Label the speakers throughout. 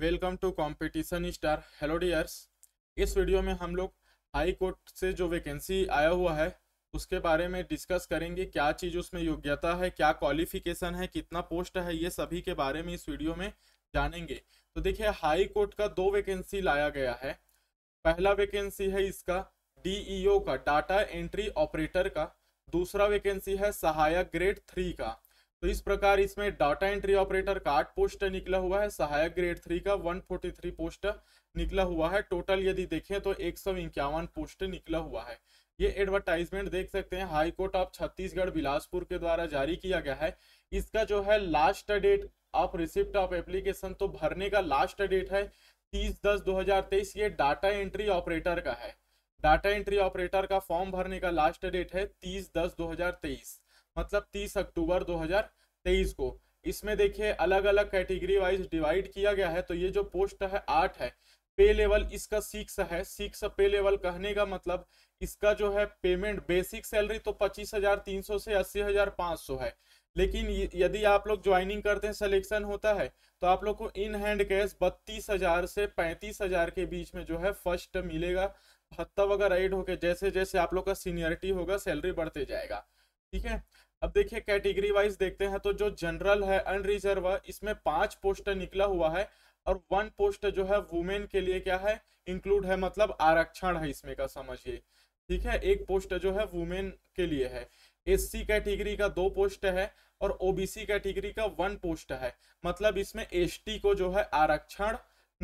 Speaker 1: welcome to competition star hello dears इस वीडियो में हम लोग हाई कोर्ट से जो वैकेंसी आया हुआ है उसके बारे में डिस्कस करेंगे क्या चीज़ उसमें योग्यता है क्या क्वालिफिकेशन है कितना पोस्ट है ये सभी के बारे में इस वीडियो में जानेंगे तो देखिए हाई कोर्ट का दो वैकेंसी लाया गया है पहला वैकेंसी है इसका डी e का डाटा एंट्री ऑपरेटर का दूसरा वैकेंसी है सहायक ग्रेड थ्री का तो इस प्रकार इसमें डाटा एंट्री ऑपरेटर का आठ पोस्ट निकला हुआ है सहायक ग्रेड थ्री का 143 पोस्ट निकला हुआ है टोटल यदि देखें तो एक पोस्ट निकला हुआ है ये एडवर्टाइजमेंट देख सकते हैं high court of Chhattisgarh Bilaspur के द्वारा जारी किया गया है इसका जो है last date of receipt of application तो भरने का लास्ट डेट है तीस दस दो हजार तेईस ये डाटा एंट्री ऑपरेटर का है डाटा एंट्री ऑपरेटर का फॉर्म भरने का लास्ट डेट है तीस दस दो हजार तेईस मतलब 30 अक्टूबर 2023 को इसमें देखिए अलग अलग कैटेगरी वाइज डिवाइड किया गया है तो ये जो पोस्ट है आठ है पे लेवल इसका सिक्स है सिक्स पे लेवल कहने का मतलब इसका जो है पेमेंट बेसिक सैलरी तो पच्चीस हजार तीन सौ से अस्सी हजार पाँच सौ है लेकिन यदि आप लोग ज्वाइनिंग करते हैं सिलेक्शन होता है तो आप लोग को इन हैंड कैश बत्तीस हजार से पैंतीस हजार के बीच में जो है फर्स्ट मिलेगा भत्ता वगैरह एड होके जैसे जैसे आप लोग का सीनियरिटी होगा सैलरी बढ़ते जाएगा ठीक है अब देखिए कैटेगरी वाइज देखते हैं तो जो जनरल है अनरिजर्व इसमें पांच पोस्ट निकला हुआ है और वन पोस्ट जो है वुमेन के लिए क्या है इंक्लूड है मतलब आरक्षण है इसमें का समझिए ठीक है एक पोस्ट जो है वुमेन के लिए है एससी कैटेगरी का दो पोस्ट है और ओबीसी कैटेगरी का वन पोस्ट है मतलब इसमें एसटी को जो है आरक्षण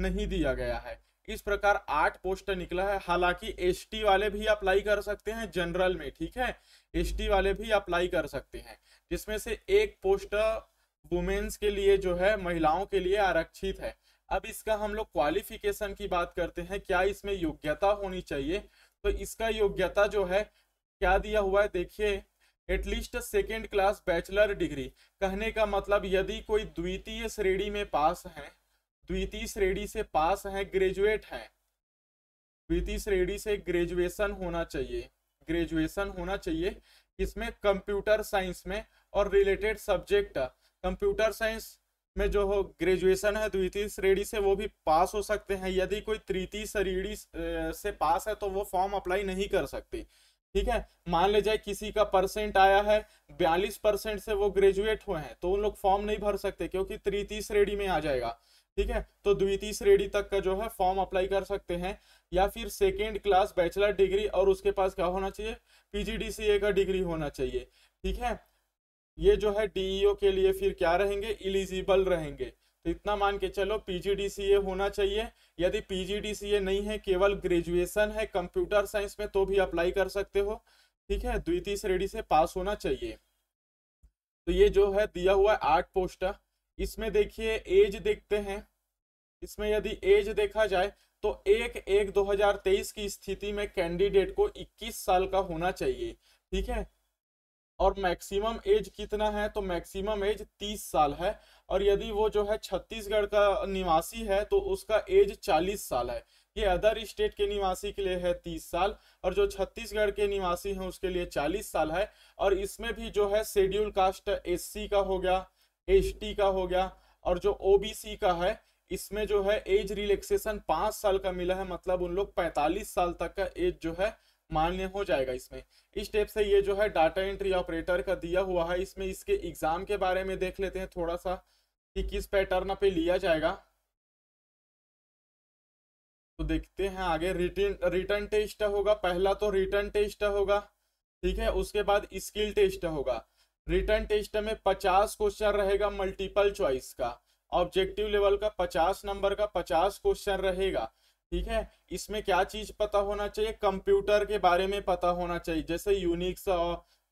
Speaker 1: नहीं दिया गया है इस प्रकार आठ पोस्ट निकला है हालांकि एसटी वाले भी अप्लाई कर सकते हैं जनरल में ठीक है एसटी वाले भी अप्लाई कर सकते हैं जिसमें से एक पोस्ट वुमेन्स के लिए जो है महिलाओं के लिए आरक्षित है अब इसका हम लोग क्वालिफिकेशन की बात करते हैं क्या इसमें योग्यता होनी चाहिए तो इसका योग्यता जो है क्या दिया हुआ है देखिए at least second class bachelor degree कहने का मतलब यदि कोई द्वितीय श्रेणी में पास है द्वितीय श्रेणी से पास है ग्रेजुएट है द्वितीय श्रेणी से ग्रेजुएशन होना चाहिए ग्रेजुएशन होना चाहिए इसमें कंप्यूटर साइंस में और रिलेटेड सब्जेक्ट कंप्यूटर साइंस में जो हो ग्रेजुएशन है द्वितीय श्रेणी से वो भी पास हो सकते हैं यदि कोई तृतीय श्रेणी से पास है तो वो फॉर्म अप्लाई नहीं कर सकते ठीक है मान ले जाए किसी का परसेंट आया है बयालीस परसेंट से वो ग्रेजुएट हुए हैं तो उन लोग फॉर्म नहीं भर सकते क्योंकि तृतीय श्रेणी में आ जाएगा ठीक है तो द्वितीय श्रेणी तक का जो है फॉर्म अप्लाई कर सकते हैं या फिर सेकेंड क्लास बैचलर डिग्री और उसके पास क्या होना चाहिए पीजीडीसीए का डिग्री होना चाहिए ठीक है ये जो है डीईओ e के लिए फिर क्या रहेंगे इलिजिबल रहेंगे तो इतना मान के चलो पीजीडीसीए होना चाहिए यदि पीजीडीसीए नहीं है केवल ग्रेजुएशन है कंप्यूटर साइंस में तो भी अप्लाई कर सकते हो ठीक है द्वितीय श्रेणी से पास होना चाहिए तो ये जो है दिया हुआ आठ पोस्ट इसमें देखिए एज देखते हैं इसमें यदि एज देखा जाए तो एक एक 2023 की स्थिति में कैंडिडेट को 21 साल का होना चाहिए ठीक है और मैक्सिमम एज कितना है तो मैक्सिमम एज 30 साल है और यदि वो जो है छत्तीसगढ़ का निवासी है तो उसका एज 40 साल है ये अदर स्टेट के निवासी के लिए है 30 साल और जो छत्तीसगढ़ के निवासी हैं उसके लिए 40 साल है और इसमें भी जो है शेड्यूल कास्ट एससी का हो गया एस का हो गया और जो ओबीसी का है इसमें जो है एज रिलैक्सेशन पांच साल का मिला है मतलब उन लोग पैंतालीस साल तक का एज जो है मान्य हो जाएगा इसमें इस टेप से ये जो है डाटा एंट्री ऑपरेटर का दिया हुआ है इसमें इसके एग्जाम के बारे में देख लेते हैं थोड़ा सा कि किस पैटर्न पे लिया जाएगा तो देखते हैं आगे रिटर्न रिटर्न टेस्ट होगा पहला तो रिटर्न टेस्ट होगा ठीक है उसके बाद स्किल टेस्ट होगा रिटर्न टेस्ट में पचास क्वेश्चन रहेगा मल्टीपल चॉइस का ऑब्जेक्टिव लेवल का पचास नंबर का पचास क्वेश्चन रहेगा ठीक है इसमें क्या चीज पता होना चाहिए कंप्यूटर के बारे में पता होना चाहिए जैसे यूनिक्स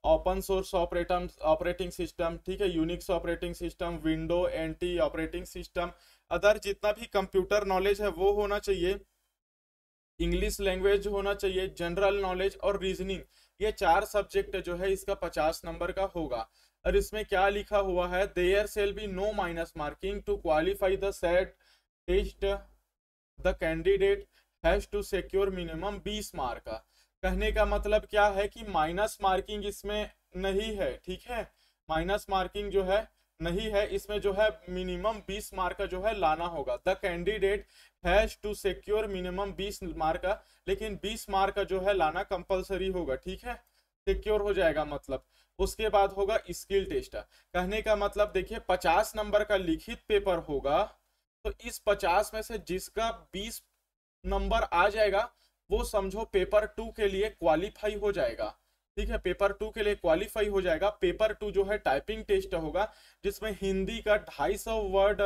Speaker 1: ओपन सोर्स ऑपरेटम ऑपरेटिंग सिस्टम ठीक है Unix operating system Windows NT operating system other जितना भी कंप्यूटर नॉलेज है वो होना चाहिए इंग्लिश लैंग्वेज होना चाहिए जनरल नॉलेज और रीजनिंग ये चार सब्जेक्ट जो है इसका पचास नंबर का होगा और इसमें क्या लिखा हुआ है there shall be no minus marking to qualify the set test the candidate has to secure minimum बीस मार्क कहने का मतलब क्या है कि माइनस मार्किंग इसमें नहीं है ठीक है माइनस मार्किंग जो है नहीं है इसमें जो है मिनिमम 20 मार्क का जो है लाना होगा the candidate has to secure minimum 20 mark का लेकिन 20 मार्क का जो है लाना कंपलसरी होगा ठीक है सिक्योर हो जाएगा मतलब उसके बाद होगा स्किल टेस्ट कहने का मतलब देखिए 50 नंबर का लिखित पेपर होगा तो इस 50 में से जिसका 20 नंबर आ जाएगा वो समझो पेपर टू के लिए क्वालिफाई हो जाएगा ठीक है पेपर टू के लिए क्वालिफाई हो जाएगा पेपर टू जो है टाइपिंग टेस्ट होगा जिसमें हिंदी का ढाई सौ वर्ड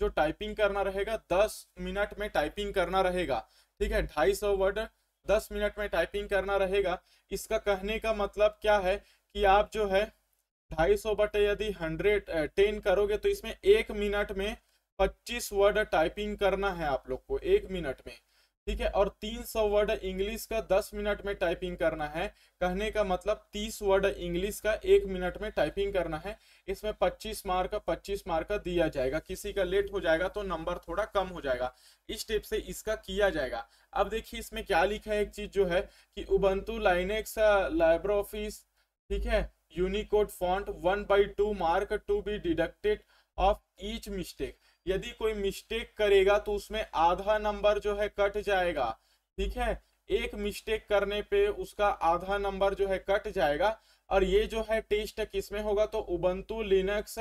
Speaker 1: जो टाइपिंग करना रहेगा दस मिनट में टाइपिंग करना रहेगा ठीक है ढाई सौ वर्ड दस मिनट में टाइपिंग करना रहेगा इसका कहने का मतलब क्या है कि आप जो है ढाई सौ बटे यदि हंड्रेड टेन करोगे तो इसमें एक मिनट में पच्चीस वर्ड टाइपिंग करना है आप लोग को एक मिनट में ठीक है और 300 वर्ड इंग्लिश का 10 मिनट में टाइपिंग करना है कहने का मतलब 30 वर्ड इंग्लिश का एक मिनट में टाइपिंग करना है इसमें 25 मार्क का 25 मार्क का दिया जाएगा किसी का लेट हो जाएगा तो नंबर थोड़ा कम हो जाएगा इस टिप से इसका किया जाएगा अब देखिए इसमें क्या लिखा है एक चीज जो है कि उबंतु लाइनेक्स लाइब्रो ऑफिस ठीक है Unicode font one by two mark to be deducted of each mistake यदि कोई मिस्टेक करेगा तो उसमें आधा नंबर जो है कट जाएगा ठीक है एक मिस्टेक करने पे उसका आधा नंबर जो है कट जाएगा और ये जो है टेस्ट किसमें होगा तो Ubuntu Linux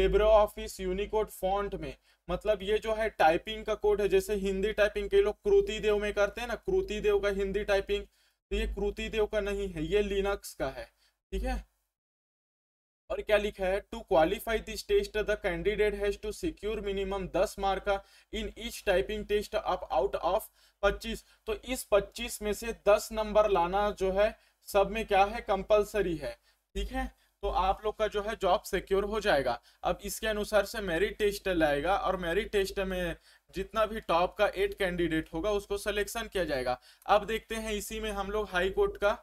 Speaker 1: Libre office Unicode font में मतलब ये जो है टाइपिंग का कोड है जैसे हिंदी टाइपिंग कई लोग कृति देव में करते हैं ना कृति देव का हिंदी टाइपिंग तो ये कृति देव का नहीं है ये लिनक्स का है ठीक है और क्या लिखा है to qualify this test the candidate has to secure minimum 10 mark का in each typing test up out of 25 तो इस 25 में से 10 नंबर लाना जो है सब में क्या है कंपलसरी है ठीक है तो आप लोग का जो है जॉब सिक्योर हो जाएगा अब इसके अनुसार से मेरिट टेस्ट लाएगा और मेरिट टेस्ट में जितना भी टॉप का एट कैंडिडेट होगा उसको सिलेक्शन किया जाएगा अब देखते हैं इसी में हम लोग हाई कोर्ट का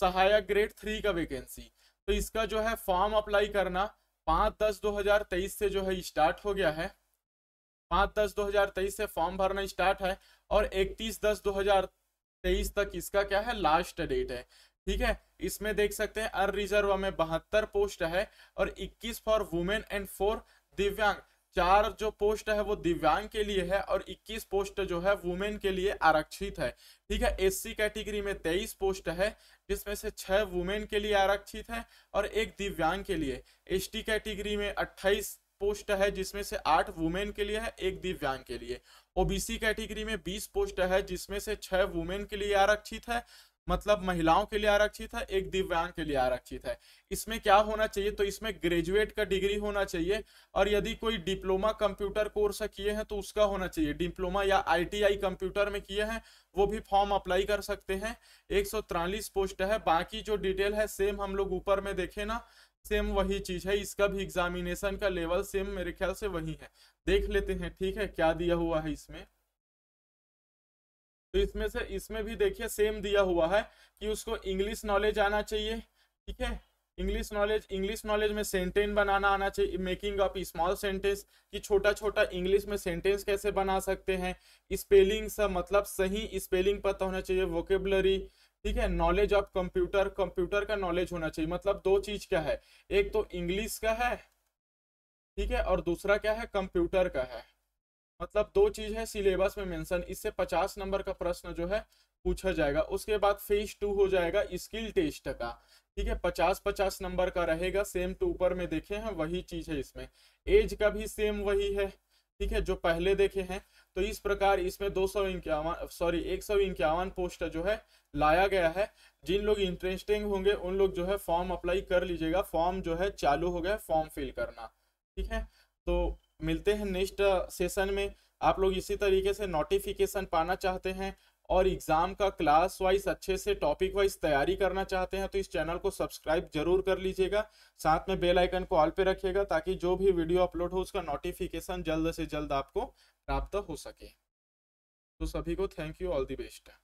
Speaker 1: सहायक ग्रेड थ्री का वैकेंसी तो इसका जो है फॉर्म अप्लाई करना पाँच दस दो हजार तेईस से जो है स्टार्ट हो गया है पाँच दस दो हजार तेईस से फॉर्म भरना स्टार्ट है और इकतीस दस दो हजार तेईस तक इसका क्या है लास्ट डेट है ठीक है इसमें देख सकते हैं अर रिजर्व में बहत्तर पोस्ट है और इक्कीस फॉर वुमेन एंड फोर दिव्यांग चार जो पोस्ट है वो दिव्यांग के लिए है और 21 पोस्ट जो है वुमेन के लिए आरक्षित है ठीक है एससी कैटेगरी में 23 पोस्ट है जिसमें से छह वुमेन के लिए आरक्षित है और एक दिव्यांग के लिए एसटी कैटेगरी में 28 पोस्ट है जिसमें से आठ वुमेन के लिए है एक दिव्यांग के लिए ओबीसी कैटेगरी में 20 पोस्ट है जिसमें से छह वुमेन के लिए आरक्षित है मतलब महिलाओं के लिए आरक्षित है एक दिव्यांग के लिए आरक्षित है इसमें क्या होना चाहिए तो इसमें ग्रेजुएट का डिग्री होना चाहिए और यदि कोई डिप्लोमा कंप्यूटर कोर्स किए हैं तो उसका होना चाहिए डिप्लोमा या आईटीआई कंप्यूटर में किए हैं वो भी फॉर्म अप्लाई कर सकते हैं एक पोस्ट है बाकी जो डिटेल है सेम हम लोग ऊपर में देखे ना सेम वही चीज है इसका भी एग्जामिनेशन का लेवल सेम मेरे ख्याल से वही है देख लेते हैं ठीक है क्या दिया हुआ है इसमें तो इसमें से इसमें भी देखिए सेम दिया हुआ है कि उसको इंग्लिश नॉलेज आना चाहिए ठीक है इंग्लिश नॉलेज इंग्लिश नॉलेज में सेंटेंस बनाना आना चाहिए मेकिंग ऑफ स्मॉल सेंटेंस कि छोटा छोटा इंग्लिश में सेंटेंस कैसे बना सकते हैं स्पेलिंग सब मतलब सही स्पेलिंग पता होना चाहिए वोकेबलरी ठीक है नॉलेज ऑफ कंप्यूटर कंप्यूटर का नॉलेज होना चाहिए मतलब दो चीज क्या है एक तो इंग्लिश का है ठीक है और दूसरा क्या है कंप्यूटर का है मतलब दो चीज है सिलेबस में मेंशन इससे 50 नंबर का प्रश्न जो है पूछा जाएगा उसके बाद फेज टू हो जाएगा स्किल टेस्ट का ठीक है पचास पचास नंबर का रहेगा सेम टू तो ऊपर में देखे हैं वही चीज है इसमें एज का भी सेम वही है ठीक है जो पहले देखे हैं तो इस प्रकार इसमें दो सौ इंक्यावन सॉरी एक सौ इक्यावन पोस्ट जो है लाया गया है जिन लोग इंटरेस्टिंग होंगे उन लोग जो है फॉर्म अप्लाई कर लीजिएगा फॉर्म जो है चालू हो गया फॉर्म फिल करना ठीक है तो मिलते हैं नेक्स्ट सेशन में आप लोग इसी तरीके से नोटिफिकेशन पाना चाहते हैं और एग्ज़ाम का क्लास वाइज अच्छे से टॉपिक वाइज तैयारी करना चाहते हैं तो इस चैनल को सब्सक्राइब जरूर कर लीजिएगा साथ में बेल आइकन को ऑल पे रखिएगा ताकि जो भी वीडियो अपलोड हो उसका नोटिफिकेशन जल्द से जल्द आपको प्राप्त हो सके तो सभी को thank you all the best